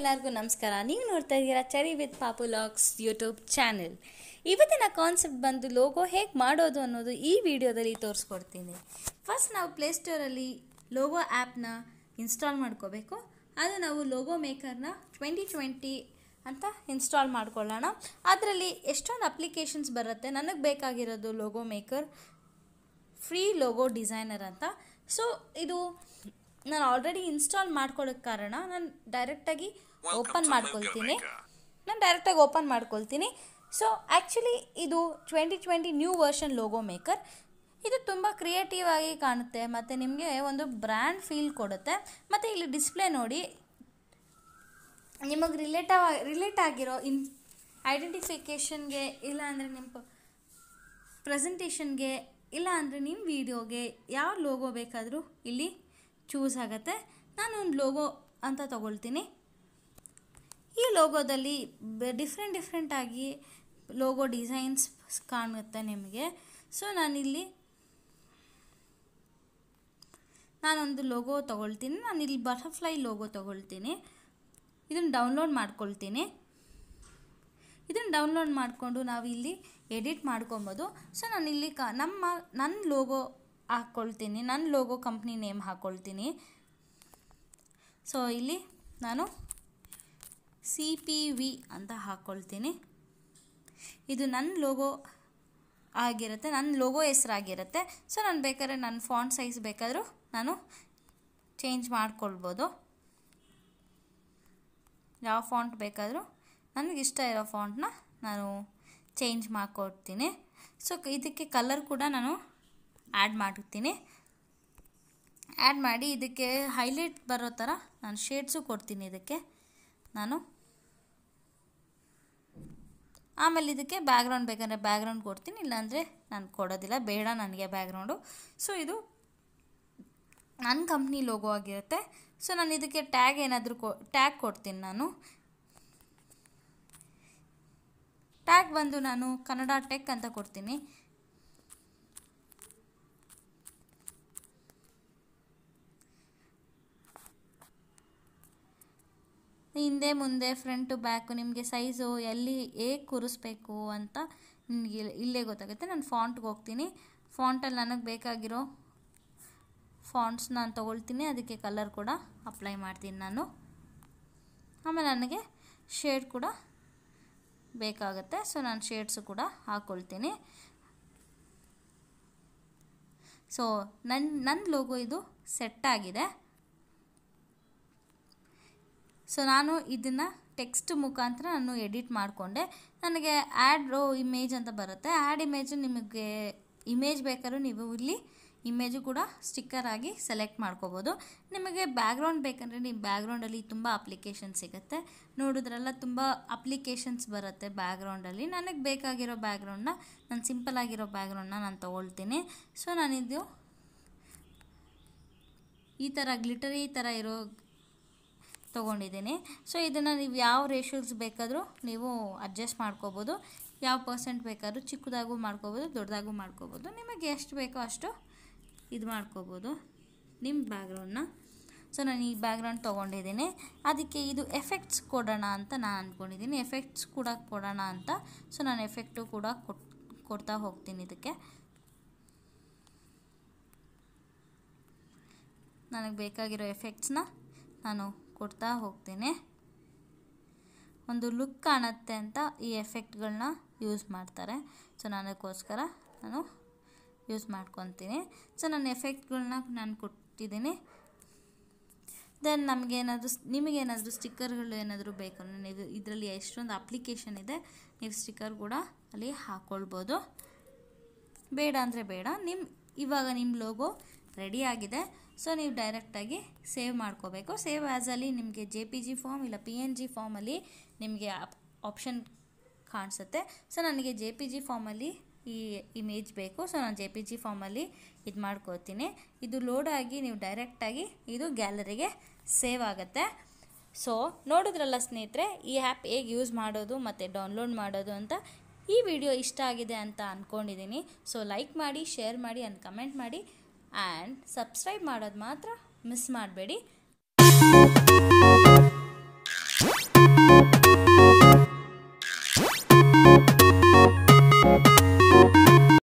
ಎಲ್ಲರಿಗೂ ನಮಸ್ಕಾರ ನೀವು ನೋಡ್ತಾ ಇದ್ದೀರಾ ಚರಿ ವಿತ್ ಪಾಪುಲಾಕ್ಸ್ ಯೂಟ್ಯೂಬ್ ಚಾನೆಲ್ ಇವತ್ತಿನ ಕಾನ್ಸೆಪ್ಟ್ ಬಂದು ಲೋಗೋ ಹೇಗೆ ಮಾಡೋದು ಅನ್ನೋದು ಈ ವಿಡಿಯೋದಲ್ಲಿ ತೋರಿಸ್ಕೊಡ್ತೀನಿ ಫಸ್ಟ್ ನಾವು ಪ್ಲೇಸ್ಟೋರಲ್ಲಿ ಲೋಗೋ ಆ್ಯಪ್ನ ಇನ್ಸ್ಟಾಲ್ ಮಾಡ್ಕೋಬೇಕು ಅದು ನಾವು ಲೋಗೋ ಮೇಕರ್ನ ಟ್ವೆಂಟಿ ಟ್ವೆಂಟಿ ಅಂತ ಇನ್ಸ್ಟಾಲ್ ಮಾಡ್ಕೊಳ್ಳೋಣ ಅದರಲ್ಲಿ ಎಷ್ಟೊಂದು ಅಪ್ಲಿಕೇಶನ್ಸ್ ಬರುತ್ತೆ ನನಗೆ ಬೇಕಾಗಿರೋದು logo maker free logo designer ಅಂತ ಸೊ ಇದು ನಾನು ಆಲ್ರೆಡಿ ಇನ್ಸ್ಟಾಲ್ ಮಾಡ್ಕೊಳ್ಳೋಕ್ಕೆ ಕಾರಣ ನಾನು ಡೈರೆಕ್ಟಾಗಿ ಓಪನ್ ಮಾಡ್ಕೊಳ್ತೀನಿ ನಾನು ಡೈರೆಕ್ಟಾಗಿ ಓಪನ್ ಮಾಡ್ಕೊಳ್ತೀನಿ ಸೊ ಆ್ಯಕ್ಚುಲಿ ಇದು twenty twenty new version logo maker ಇದು ತುಂಬ ಕ್ರಿಯೇಟಿವ್ ಆಗಿ ಕಾಣುತ್ತೆ ಮತ್ತು ನಿಮಗೆ ಒಂದು ಬ್ರ್ಯಾಂಡ್ ಫೀಲ್ ಕೊಡುತ್ತೆ ಮತ್ತು ಇಲ್ಲಿ ಡಿಸ್ಪ್ಲೇ ನೋಡಿ ನಿಮಗೆ ರಿಲೇಟವ್ ರಿಲೇಟ್ ಆಗಿರೋ ಇನ್ ಐಡೆಂಟಿಫಿಕೇಷನ್ಗೆ ಇಲ್ಲ ನಿಮ್ಮ ಪ್ರೆಸೆಂಟೇಷನ್ಗೆ ಇಲ್ಲ ನಿಮ್ಮ ವೀಡಿಯೋಗೆ ಯಾವ ಲೋಗೋ ಬೇಕಾದರೂ ಇಲ್ಲಿ ಚೂಸ್ ಆಗುತ್ತೆ ನಾನು ಒಂದು ಲೋಗೋ ಅಂತ ತಗೊಳ್ತೀನಿ ಈ ಲೋಗೋದಲ್ಲಿ ಡಿಫ್ರೆಂಟ್ ಡಿಫ್ರೆಂಟ್ ಆಗಿ ಲೋಗೋ ಡಿಸೈನ್ಸ್ ಕಾಣುತ್ತೆ ನಿಮಗೆ ಸೊ ನಾನಿಲ್ಲಿ ನಾನೊಂದು ಲೋಗೋ ತೊಗೊಳ್ತೀನಿ ನಾನಿಲ್ಲಿ ಬಟರ್ಫ್ಲೈ ಲೋಗೋ ತೊಗೊಳ್ತೀನಿ ಇದನ್ನು ಡೌನ್ಲೋಡ್ ಮಾಡ್ಕೊಳ್ತೀನಿ ಇದನ್ನು ಡೌನ್ಲೋಡ್ ಮಾಡಿಕೊಂಡು ನಾವಿಲ್ಲಿ ಎಡಿಟ್ ಮಾಡ್ಕೊಬೋದು ಸೊ ನಾನಿಲ್ಲಿ ಕ ನಮ್ಮ ನನ್ನ ಲೋಗೋ ಹಾಕ್ಕೊಳ್ತೀನಿ ನನ್ನ ಲೋಗೋ ಕಂಪ್ನಿ ನೇಮ್ ಹಾಕ್ಕೊಳ್ತೀನಿ ಸೊ ಇಲ್ಲಿ ನಾನು ಸಿ ಪಿ ವಿ ಅಂತ ಹಾಕ್ಕೊಳ್ತೀನಿ ಇದು ನನ್ನ ಲೋಗೋ ಆಗಿರುತ್ತೆ ನನ್ನ ಲೋಗೋ ಹೆಸರಾಗಿರುತ್ತೆ ಸೊ ನಾನು ಬೇಕಾದ್ರೆ ನನ್ನ ಫಾಂಟ್ ಸೈಜ್ ಬೇಕಾದರೂ ನಾನು ಚೇಂಜ್ ಮಾಡ್ಕೊಳ್ಬೋದು ಯಾವ ಫಾಂಟ್ ಬೇಕಾದರೂ ನನಗಿಷ್ಟ ಇರೋ ಫಾಂಟ್ನ ನಾನು ಚೇಂಜ್ ಮಾಡಿಕೊಡ್ತೀನಿ ಸೊ ಇದಕ್ಕೆ ಕಲರ್ ಕೂಡ ನಾನು ಆ್ಯಡ್ ಮಾಡ್ತೀನಿ ಆ್ಯಡ್ ಮಾಡಿ ಇದಕ್ಕೆ ಹೈಲೈಟ್ ಬರೋ ಥರ ನಾನು ಶೇಡ್ಸು ಕೊಡ್ತೀನಿ ಇದಕ್ಕೆ ನಾನು ಆಮೇಲೆ ಇದಕ್ಕೆ ಬ್ಯಾಗ್ರೌಂಡ್ ಬೇಕಂದರೆ ಬ್ಯಾಗ್ರೌಂಡ್ ಕೊಡ್ತೀನಿ ಇಲ್ಲಾಂದರೆ ನಾನು ಕೊಡೋದಿಲ್ಲ ಬೇಡ ನನಗೆ ಬ್ಯಾಗ್ರೌಂಡು ಸೊ ಇದು ನನ್ನ ಕಂಪ್ನಿ ಲೋಗೋ ಆಗಿರುತ್ತೆ ಸೊ ನಾನು ಇದಕ್ಕೆ ಟ್ಯಾಗ್ ಏನಾದರೂ ಕೊ ಟ್ಯಾಗ್ ಕೊಡ್ತೀನಿ ನಾನು ಟ್ಯಾಗ್ ಬಂದು ನಾನು ಕನ್ನಡ ಟೆಕ್ ಅಂತ ಕೊಡ್ತೀನಿ ಹಿಂದೆ ಮುಂದೆ ಫ್ರಂಟು ಬ್ಯಾಕು ನಿಮಗೆ ಸೈಜು ಎಲ್ಲಿ ಹೇಗೆ ಕೂರಿಸ್ಬೇಕು ಅಂತ ನಿಮಗೆ ಇಲ್ಲೇ ಗೊತ್ತಾಗುತ್ತೆ ನಾನು ಫಾಂಟ್ಗೆ ಹೋಗ್ತೀನಿ ಫಾಂಟಲ್ಲಿ ನನಗೆ ಬೇಕಾಗಿರೋ ಫಾಂಟ್ಸ್ ನಾನು ತೊಗೊಳ್ತೀನಿ ಅದಕ್ಕೆ ಕಲರ್ ಕೂಡ ಅಪ್ಲೈ ಮಾಡ್ತೀನಿ ನಾನು ಆಮೇಲೆ ನನಗೆ ಶೇಡ್ ಕೂಡ ಬೇಕಾಗುತ್ತೆ ಸೊ ನಾನು ಶೇಡ್ಸು ಕೂಡ ಹಾಕ್ಕೊಳ್ತೀನಿ ಸೊ ನನ್ನ ನನ್ನ ಲೋಗೋ ಇದು ಸೆಟ್ ಆಗಿದೆ ಸೊ ನಾನು ಇದನ್ನು ಟೆಕ್ಸ್ಟ್ ಮುಖಾಂತರ ನಾನು ಎಡಿಟ್ ಮಾಡಿಕೊಂಡೆ ನನಗೆ ಆ್ಯಡ್ ರೋ ಇಮೇಜ್ ಅಂತ ಬರುತ್ತೆ ಆ್ಯಡ್ ಇಮೇಜ್ ನಿಮಗೆ ಇಮೇಜ್ ಬೇಕಾದ್ರೂ ನೀವು ಇಲ್ಲಿ ಇಮೇಜು ಕೂಡ ಸ್ಟಿಕ್ಕರ್ ಆಗಿ ಸೆಲೆಕ್ಟ್ ಮಾಡ್ಕೋಬೋದು ನಿಮಗೆ ಬ್ಯಾಗ್ರೌಂಡ್ ಬೇಕಂದರೆ ನೀವು ಬ್ಯಾಗ್ರೌಂಡಲ್ಲಿ ತುಂಬ ಅಪ್ಲಿಕೇಶನ್ ಸಿಗುತ್ತೆ ನೋಡಿದ್ರೆಲ್ಲ ತುಂಬ ಅಪ್ಲಿಕೇಶನ್ಸ್ ಬರುತ್ತೆ ಬ್ಯಾಗ್ರೌಂಡಲ್ಲಿ ನನಗೆ ಬೇಕಾಗಿರೋ ಬ್ಯಾಗ್ರೌಂಡ್ನ ನಾನು ಸಿಂಪಲ್ ಆಗಿರೋ ಬ್ಯಾಕ್ಗ್ರೌಂಡನ್ನ ನಾನು ತೊಗೊಳ್ತೀನಿ ಸೊ ನಾನಿದು ಈ ಥರ ಗ್ಲಿಟರಿ ಈ ಥರ ಇರೋ ತೊಗೊಂಡಿದ್ದೀನಿ ಸೊ ಇದನ್ನು ನೀವು ಯಾವ ರೇಷ್ಯೋಸ್ ಬೇಕಾದರೂ ನೀವು ಅಡ್ಜಸ್ಟ್ ಮಾಡ್ಕೋಬೋದು ಯಾವ ಪರ್ಸೆಂಟ್ ಬೇಕಾದರೂ ಚಿಕ್ಕದಾಗೂ ಮಾಡ್ಕೋಬೋದು ದೊಡ್ಡದಾಗೂ ಮಾಡ್ಕೋಬೋದು ನಿಮಗೆ ಎಷ್ಟು ಬೇಕೋ ಅಷ್ಟು ಇದು ಮಾಡ್ಕೋಬೋದು ನಿಮ್ಮ ಬ್ಯಾಗ್ರೌಂಡ್ನ ಸೊ ನಾನು ಈ ಬ್ಯಾಗ್ರೌಂಡ್ ತೊಗೊಂಡಿದ್ದೀನಿ ಅದಕ್ಕೆ ಇದು ಎಫೆಕ್ಟ್ಸ್ ಕೊಡೋಣ ಅಂತ ನಾನು ಅಂದ್ಕೊಂಡಿದ್ದೀನಿ ಎಫೆಕ್ಟ್ಸ್ ಕೂಡ ಕೊಡೋಣ ಅಂತ ಸೊ ನಾನು ಎಫೆಕ್ಟು ಕೂಡ ಕೊಡ್ತಾ ಹೋಗ್ತೀನಿ ಇದಕ್ಕೆ ನನಗೆ ಬೇಕಾಗಿರೋ ಎಫೆಕ್ಟ್ಸ್ನ ನಾನು ಕೊಡ್ತಾ ಹೋಗ್ತೀನಿ ಒಂದು ಲುಕ್ ಕಾಣುತ್ತೆ ಅಂತ ಈ ಎಫೆಕ್ಟ್ಗಳನ್ನ ಯೂಸ್ ಮಾಡ್ತಾರೆ ಸೊ ನನಗೋಸ್ಕರ ನಾನು ಯೂಸ್ ಮಾಡ್ಕೊತೀನಿ ಸೊ ನನ್ನ ಎಫೆಕ್ಟ್ಗಳನ್ನ ನಾನು ಕೊಟ್ಟಿದ್ದೀನಿ ದೆನ್ ನಮಗೇನಾದರೂ ನಿಮಗೇನಾದರೂ ಸ್ಟಿಕ್ಕರ್ಗಳು ಏನಾದರೂ ಬೇಕು ನನಗೆ ಇದರಲ್ಲಿ ಎಷ್ಟೊಂದು ಅಪ್ಲಿಕೇಶನ್ ಇದೆ ನೀವು ಸ್ಟಿಕ್ಕರ್ ಕೂಡ ಅಲ್ಲಿ ಹಾಕ್ಕೊಳ್ಬೋದು ಬೇಡ ಅಂದರೆ ಬೇಡ ನಿಮ್ಮ ಇವಾಗ ನಿಮ್ಮ ಲೋಗೋ ರೆಡಿ ಆಗಿದೆ ಸೊ ನೀವು ಡೈರೆಕ್ಟಾಗಿ ಸೇವ್ ಮಾಡ್ಕೋಬೇಕು ಸೇವ್ ಆ್ಯಸಲ್ಲಿ ನಿಮಗೆ ಜೆ ಪಿ ಜಿ ಫಾರ್ಮ್ ಇಲ್ಲ ಪಿ ಎನ್ ಜಿ ಫಾರ್ಮಲ್ಲಿ ನಿಮಗೆ ಆಪ್ಷನ್ ಕಾಣಿಸುತ್ತೆ ಸೊ ನನಗೆ ಜೆ ಪಿ ಜಿ ಫಾರ್ಮಲ್ಲಿ ಈ ಇಮೇಜ್ ಬೇಕು ಸೊ ನಾನು ಜೆ ಪಿ ಜಿ ಫಾರ್ಮಲ್ಲಿ ಇದು ಮಾಡ್ಕೋತೀನಿ ಇದು ಲೋಡ್ ಆಗಿ ನೀವು ಡೈರೆಕ್ಟಾಗಿ ಇದು ಗ್ಯಾಲರಿಗೆ ಸೇವ್ ಆಗುತ್ತೆ ಸೊ ನೋಡಿದ್ರಲ್ಲ ಸ್ನೇಹಿತರೆ ಈ ಆ್ಯಪ್ ಹೇಗೆ ಯೂಸ್ ಮಾಡೋದು ಮತ್ತು ಡೌನ್ಲೋಡ್ ಮಾಡೋದು ಅಂತ ಈ ವಿಡಿಯೋ ಇಷ್ಟ ಆಗಿದೆ ಅಂತ ಅಂದ್ಕೊಂಡಿದ್ದೀನಿ ಸೊ ಲೈಕ್ ಮಾಡಿ ಶೇರ್ ಮಾಡಿ ಆ್ಯಂಡ್ ಕಮೆಂಟ್ ಮಾಡಿ ಆ್ಯಂಡ್ ಸಬ್ಸ್ಕ್ರೈಬ್ ಮಾಡೋದು ಮಾತ್ರ ಮಿಸ್ ಮಾಡಬೇಡಿ